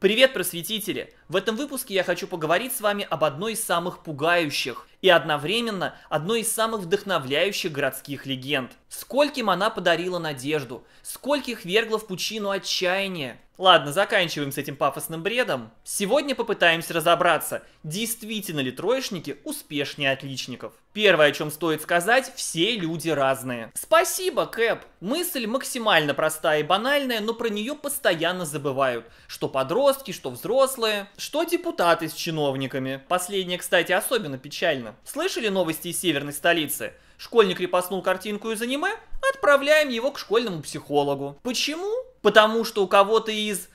Привет, просветители! В этом выпуске я хочу поговорить с вами об одной из самых пугающих и одновременно одной из самых вдохновляющих городских легенд. Скольким она подарила надежду, скольких вергла в пучину отчаяния. Ладно, заканчиваем с этим пафосным бредом. Сегодня попытаемся разобраться, действительно ли троечники успешнее отличников. Первое, о чем стоит сказать, все люди разные. Спасибо, Кэп! Мысль максимально простая и банальная, но про нее постоянно забывают. Что подростки, что взрослые. Что депутаты с чиновниками? Последнее, кстати, особенно печально. Слышали новости из северной столицы? Школьник репостнул картинку из аниме? Отправляем его к школьному психологу. Почему? Потому что у кого-то из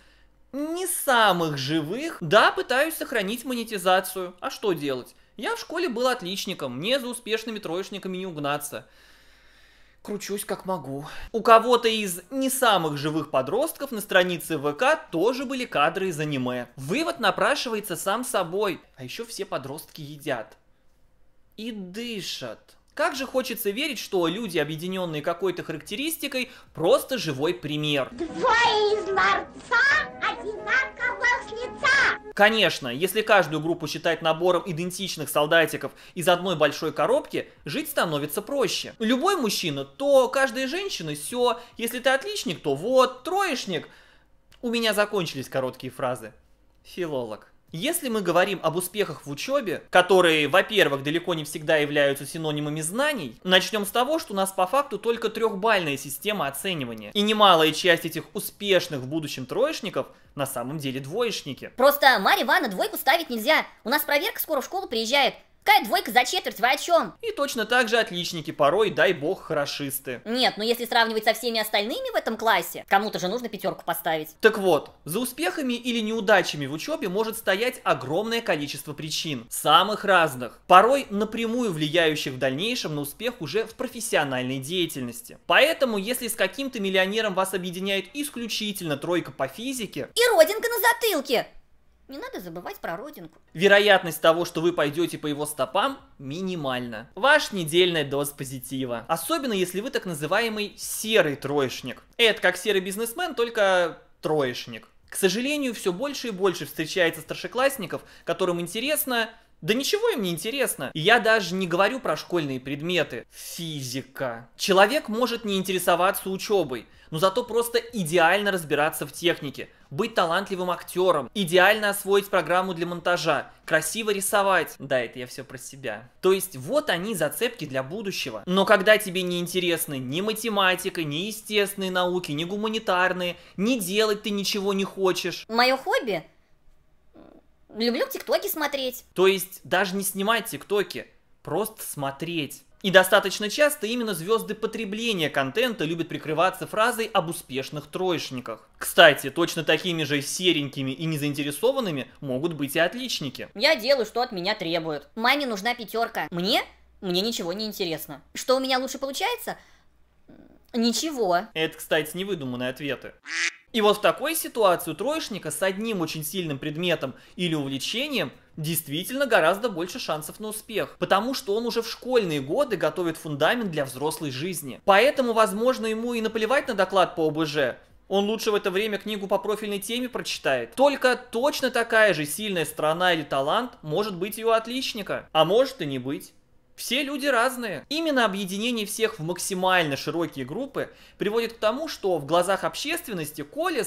не самых живых, да, пытаюсь сохранить монетизацию. А что делать? Я в школе был отличником, мне за успешными троечниками не угнаться кручусь как могу. У кого-то из не самых живых подростков на странице ВК тоже были кадры из аниме. Вывод напрашивается сам собой. А еще все подростки едят. И дышат. Как же хочется верить, что люди, объединенные какой-то характеристикой, просто живой пример. Двое из ларца одинаково Конечно, если каждую группу считать набором идентичных солдатиков из одной большой коробки, жить становится проще. Любой мужчина, то каждая женщина, все. Если ты отличник, то вот, троечник. У меня закончились короткие фразы. Филолог. Если мы говорим об успехах в учебе, которые, во-первых, далеко не всегда являются синонимами знаний, начнем с того, что у нас по факту только трехбальная система оценивания. И немалая часть этих успешных в будущем троечников на самом деле двоечники. Просто Марья Ивановна двойку ставить нельзя. У нас проверка скоро в школу приезжает. Какая двойка за четверть, вы о чем? И точно так же отличники порой, дай бог, хорошисты. Нет, ну если сравнивать со всеми остальными в этом классе, кому-то же нужно пятерку поставить. Так вот, за успехами или неудачами в учебе может стоять огромное количество причин, самых разных, порой напрямую влияющих в дальнейшем на успех уже в профессиональной деятельности. Поэтому, если с каким-то миллионером вас объединяет исключительно тройка по физике... И родинка на затылке! Не надо забывать про родинку. Вероятность того, что вы пойдете по его стопам, минимальна. Ваш недельная доз позитива. Особенно, если вы так называемый серый троечник. Это как серый бизнесмен, только троечник. К сожалению, все больше и больше встречается старшеклассников, которым интересно да ничего им не интересно. я даже не говорю про школьные предметы. Физика. Человек может не интересоваться учебой, но зато просто идеально разбираться в технике, быть талантливым актером, идеально освоить программу для монтажа, красиво рисовать. Да, это я все про себя. То есть вот они зацепки для будущего. Но когда тебе не интересны ни математика, ни естественные науки, ни гуманитарные, ни делать ты ничего не хочешь. Мое хобби Люблю тиктоки смотреть. То есть даже не снимать тиктоки, просто смотреть. И достаточно часто именно звезды потребления контента любят прикрываться фразой об успешных троечниках. Кстати, точно такими же серенькими и незаинтересованными могут быть и отличники. Я делаю, что от меня требуют. Маме нужна пятерка. Мне? Мне ничего не интересно. Что у меня лучше получается? Ничего. Это, кстати, невыдуманные ответы. И вот в такой ситуации у троечника с одним очень сильным предметом или увлечением действительно гораздо больше шансов на успех, потому что он уже в школьные годы готовит фундамент для взрослой жизни. Поэтому, возможно, ему и наплевать на доклад по ОБЖ, он лучше в это время книгу по профильной теме прочитает. Только точно такая же сильная страна или талант может быть и у отличника, а может и не быть. Все люди разные. Именно объединение всех в максимально широкие группы приводит к тому, что в глазах общественности Коля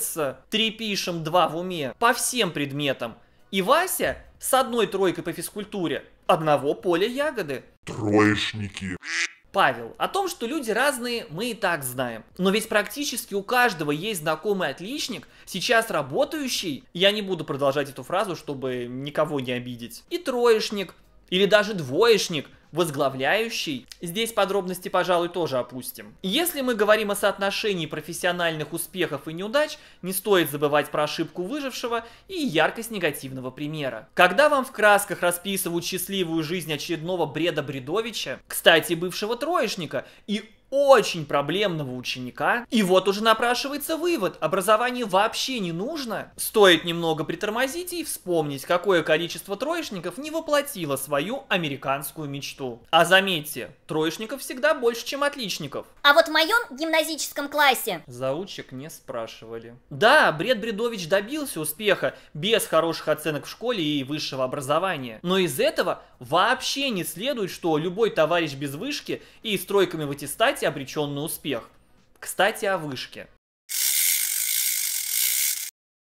три пишем два в уме по всем предметам и Вася с одной тройкой по физкультуре одного поля ягоды. Троечники. Павел. О том, что люди разные, мы и так знаем. Но ведь практически у каждого есть знакомый отличник, сейчас работающий, я не буду продолжать эту фразу, чтобы никого не обидеть, и троечник, или даже двоечник, возглавляющий. Здесь подробности, пожалуй, тоже опустим. Если мы говорим о соотношении профессиональных успехов и неудач, не стоит забывать про ошибку выжившего и яркость негативного примера. Когда вам в красках расписывают счастливую жизнь очередного бреда Бредовича, кстати, бывшего троечника и очень проблемного ученика. И вот уже напрашивается вывод. Образование вообще не нужно. Стоит немного притормозить и вспомнить, какое количество троечников не воплотило свою американскую мечту. А заметьте, троечников всегда больше, чем отличников. А вот в моем гимназическом классе... Заучек не спрашивали. Да, Бред Бредович добился успеха без хороших оценок в школе и высшего образования. Но из этого вообще не следует, что любой товарищ без вышки и стройками в аттестате кстати, обречен на успех. Кстати, о вышке.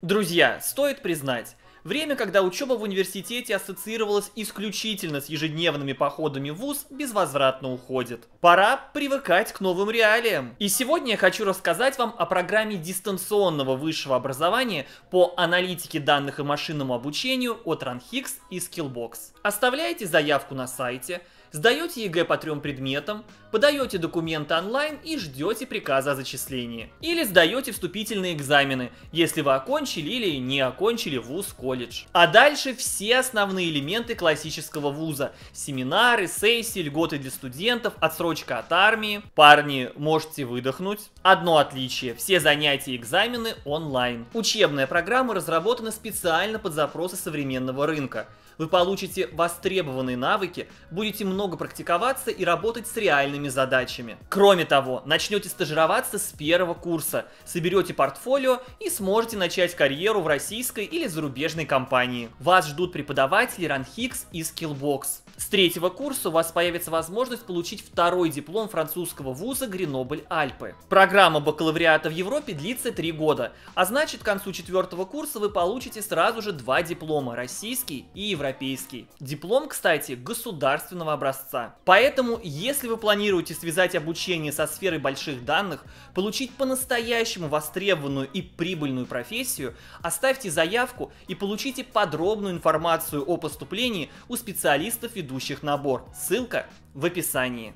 Друзья, стоит признать, Время, когда учеба в университете ассоциировалась исключительно с ежедневными походами в ВУЗ, безвозвратно уходит. Пора привыкать к новым реалиям. И сегодня я хочу рассказать вам о программе дистанционного высшего образования по аналитике данных и машинному обучению от Ranhix и Skillbox. Оставляйте заявку на сайте – сдаете ЕГЭ по трем предметам, подаете документы онлайн и ждете приказа о зачислении. Или сдаете вступительные экзамены, если вы окончили или не окончили вуз, колледж. А дальше все основные элементы классического вуза. Семинары, сессии, льготы для студентов, отсрочка от армии. Парни, можете выдохнуть. Одно отличие, все занятия и экзамены онлайн. Учебная программа разработана специально под запросы современного рынка. Вы получите востребованные навыки, будете много практиковаться и работать с реальными задачами. Кроме того, начнете стажироваться с первого курса, соберете портфолио и сможете начать карьеру в российской или зарубежной компании. Вас ждут преподаватели RunHix и Skillbox. С третьего курса у вас появится возможность получить второй диплом французского вуза Гренобль-Альпы. Программа бакалавриата в Европе длится три года, а значит к концу четвертого курса вы получите сразу же два диплома – российский и европейский. Диплом, кстати, государственного образца. Поэтому, если вы планируете связать обучение со сферой больших данных, получить по-настоящему востребованную и прибыльную профессию, оставьте заявку и получите подробную информацию о поступлении у специалистов и Предыдущих набор. Ссылка в описании.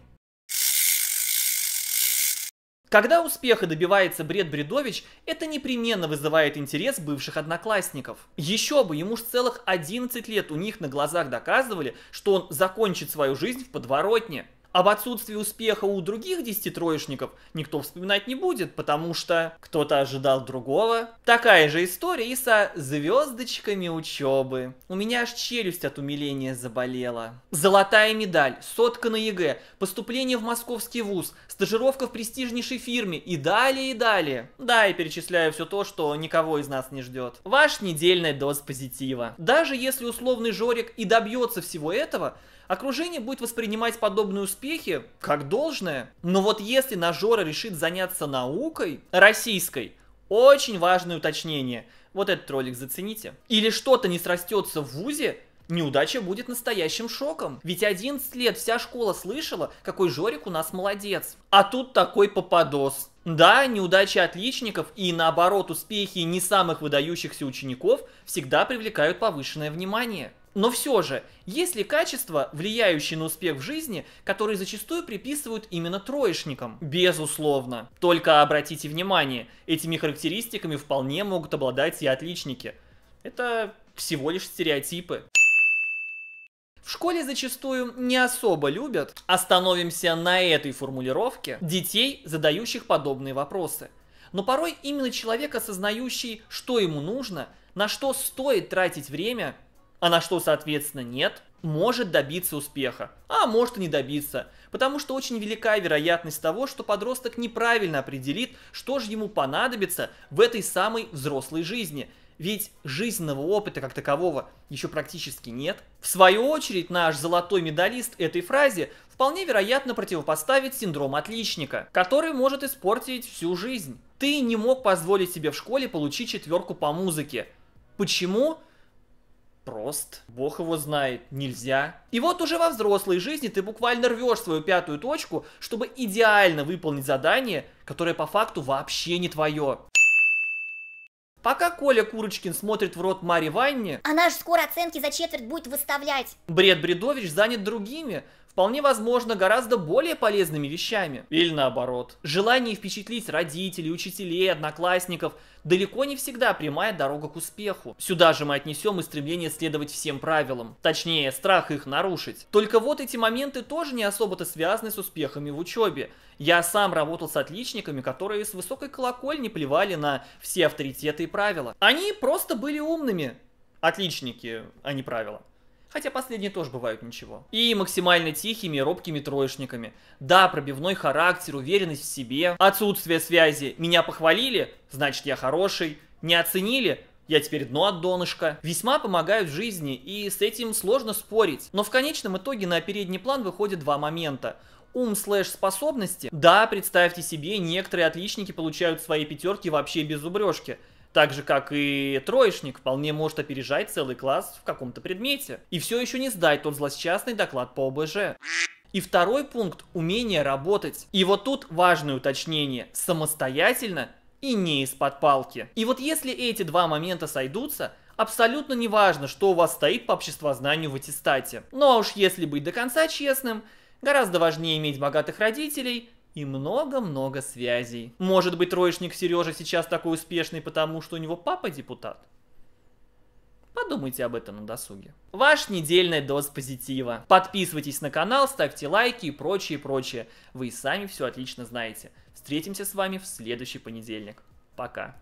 Когда успеха добивается Бред Бредович, это непременно вызывает интерес бывших одноклассников. Еще бы, ему ж целых 11 лет у них на глазах доказывали, что он закончит свою жизнь в подворотне. Об отсутствии успеха у других десяти троечников никто вспоминать не будет, потому что кто-то ожидал другого. Такая же история и со звездочками учебы. У меня аж челюсть от умиления заболела. Золотая медаль, сотка на ЕГЭ, поступление в московский вуз, стажировка в престижнейшей фирме и далее и далее. Да, и перечисляю все то, что никого из нас не ждет. Ваш недельный доз позитива. Даже если условный Жорик и добьется всего этого, окружение будет воспринимать подобную успех успехи как должное. Но вот если Нажора решит заняться наукой российской, очень важное уточнение. Вот этот ролик зацените. Или что-то не срастется в ВУЗе, неудача будет настоящим шоком. Ведь 11 лет вся школа слышала, какой Жорик у нас молодец. А тут такой попадос. Да, неудачи отличников и наоборот успехи не самых выдающихся учеников всегда привлекают повышенное внимание. Но все же, есть ли качества, влияющие на успех в жизни, которые зачастую приписывают именно троечникам? Безусловно. Только обратите внимание, этими характеристиками вполне могут обладать и отличники. Это всего лишь стереотипы. В школе зачастую не особо любят, остановимся на этой формулировке, детей, задающих подобные вопросы. Но порой именно человек, осознающий, что ему нужно, на что стоит тратить время, а на что, соответственно, нет, может добиться успеха, а может и не добиться, потому что очень велика вероятность того, что подросток неправильно определит, что же ему понадобится в этой самой взрослой жизни. Ведь жизненного опыта как такового еще практически нет. В свою очередь, наш золотой медалист этой фразе вполне вероятно противопоставит синдром отличника, который может испортить всю жизнь. Ты не мог позволить себе в школе получить четверку по музыке. Почему? прост, бог его знает, нельзя. И вот уже во взрослой жизни ты буквально рвешь свою пятую точку, чтобы идеально выполнить задание, которое по факту вообще не твое. Пока Коля Курочкин смотрит в рот Мари Ванне... Она а же скоро оценки за четверть будет выставлять. Бред Бредович занят другими, вполне возможно, гораздо более полезными вещами. Или наоборот. Желание впечатлить родителей, учителей, одноклассников далеко не всегда прямая дорога к успеху. Сюда же мы отнесем и стремление следовать всем правилам, точнее, страх их нарушить. Только вот эти моменты тоже не особо-то связаны с успехами в учебе. Я сам работал с отличниками, которые с высокой колокольни плевали на все авторитеты и правила. Они просто были умными. Отличники, а не правила хотя последние тоже бывают ничего. И максимально тихими и робкими троечниками. Да, пробивной характер, уверенность в себе, отсутствие связи. Меня похвалили, значит я хороший. Не оценили, я теперь дно от донышка, весьма помогают в жизни, и с этим сложно спорить. Но в конечном итоге на передний план выходят два момента. Ум слэш способности. Да, представьте себе, некоторые отличники получают свои пятерки вообще без зубрежки так же, как и троечник, вполне может опережать целый класс в каком-то предмете. И все еще не сдать тот злосчастный доклад по ОБЖ. И второй пункт – умение работать. И вот тут важное уточнение – самостоятельно и не из-под палки. И вот если эти два момента сойдутся, абсолютно не важно, что у вас стоит по обществознанию в аттестате. Ну а уж если быть до конца честным, гораздо важнее иметь богатых родителей – и много-много связей. Может быть, троечник Сережа сейчас такой успешный, потому что у него папа депутат? Подумайте об этом на досуге. Ваш недельный доз позитива. Подписывайтесь на канал, ставьте лайки и прочее, прочее. Вы и сами все отлично знаете. Встретимся с вами в следующий понедельник. Пока.